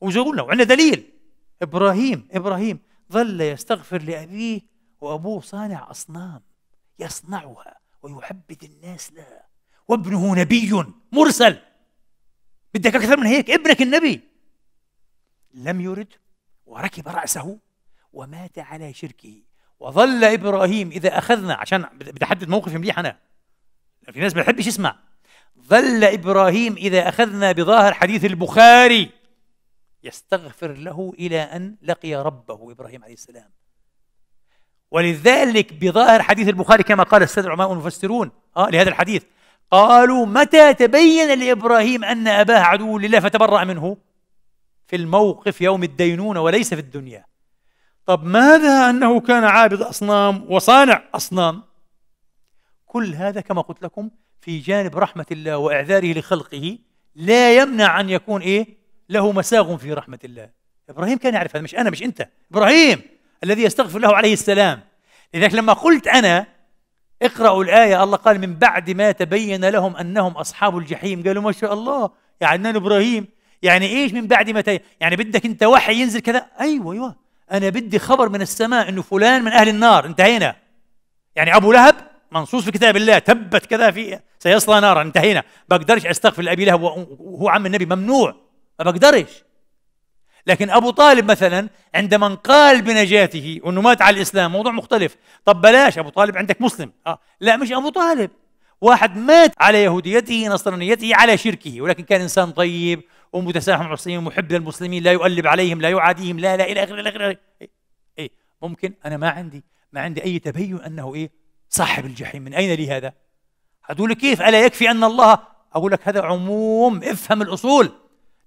وزي قلنا وعندنا دليل ابراهيم ابراهيم ظل يستغفر لابيه وابوه صانع اصنام يصنعها ويعبد الناس لها وابنه نبي مرسل بدك اكثر من هيك ابنك النبي لم يرد وركب راسه ومات على شركه وظل ابراهيم اذا اخذنا عشان بدي احدد موقف مليح انا في ناس ما بتحبش يسمع ظل ابراهيم اذا اخذنا بظاهر حديث البخاري يستغفر له إلى أن لقي ربه إبراهيم عليه السلام ولذلك بظاهر حديث البخاري كما قال السادة العلماء والمفسرون آه لهذا الحديث قالوا متى تبين لإبراهيم أن أباه عدو لله فتبرأ منه في الموقف يوم الدينونة وليس في الدنيا طب ماذا أنه كان عابد أصنام وصانع أصنام كل هذا كما قلت لكم في جانب رحمة الله وإعذاره لخلقه لا يمنع أن يكون إيه له مساغ في رحمة الله إبراهيم كان يعرف هذا مش أنا مش أنت إبراهيم الذي يستغفر له عليه السلام لذلك لما قلت أنا اقرأوا الآية الله قال من بعد ما تبين لهم أنهم أصحاب الجحيم قالوا ما شاء الله يا يعني عدنان إبراهيم يعني إيش من بعد ما تبين يعني بدك أنت وحي ينزل كذا أيوة أيوة أنا بدي خبر من السماء أنه فلان من أهل النار انتهينا يعني أبو لهب منصوص في كتاب الله تبت كذا في سيصلى نارا انتهينا بقدرش استغفر لابي لهب وهو عم النبي ممنوع ما بقدرش لكن ابو طالب مثلا عندما انقال بنجاته وانه مات على الاسلام موضوع مختلف طب بلاش ابو طالب عندك مسلم آه. لا مش ابو طالب واحد مات على يهوديته نصرانيته على شركه ولكن كان انسان طيب ومتسامح مع المسلمين ومحب للمسلمين لا يؤلب عليهم لا يعاديهم لا لا الى اخره الى اخره إيه. إيه. ممكن انا ما عندي ما عندي اي تبين انه ايه صاحب الجحيم من اين لي هذا؟ هتقول كيف الا يكفي ان الله اقول لك هذا عموم افهم الاصول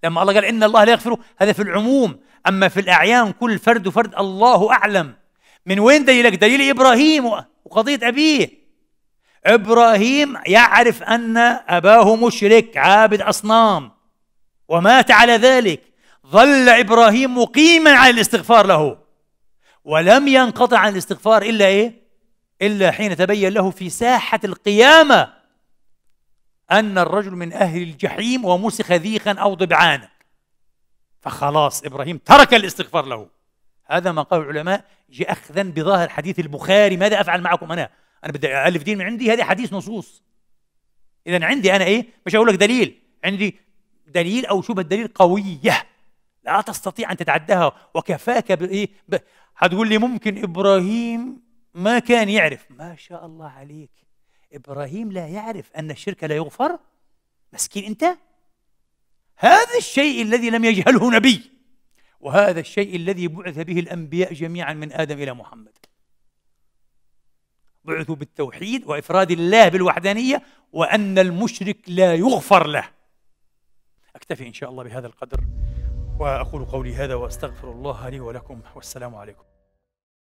لما الله قال إن الله لا يغفره هذا في العموم أما في الأعيان كل فرد وفرد الله أعلم من وين دليلك دليل إبراهيم وقضية أبيه إبراهيم يعرف أن أباه مشرك عابد أصنام ومات على ذلك ظل إبراهيم مقيما على الاستغفار له ولم ينقطع عن الاستغفار إلا إيه؟ إلا حين تبين له في ساحة القيامة أن الرجل من أهل الجحيم ومسخ ذيخا أو ضبعانا فخلاص إبراهيم ترك الاستغفار له هذا ما قال العلماء أخذا بظاهر حديث البخاري ماذا أفعل معكم أنا أنا بدي ألف دين من عندي هذا حديث نصوص إذا عندي أنا إيه مش أقول لك دليل عندي دليل أو شبه دليل قوية لا تستطيع أن تتعداها وكفاك بإيه هتقول لي ممكن إبراهيم ما كان يعرف ما شاء الله عليك إبراهيم لا يعرف أن الشرك لا يغفر مسكين أنت هذا الشيء الذي لم يجهله نبي وهذا الشيء الذي بعث به الأنبياء جميعا من آدم إلى محمد بعثوا بالتوحيد وإفراد الله بالوحدانية وأن المشرك لا يغفر له أكتفي إن شاء الله بهذا القدر وأقول قولي هذا وأستغفر الله لي ولكم والسلام عليكم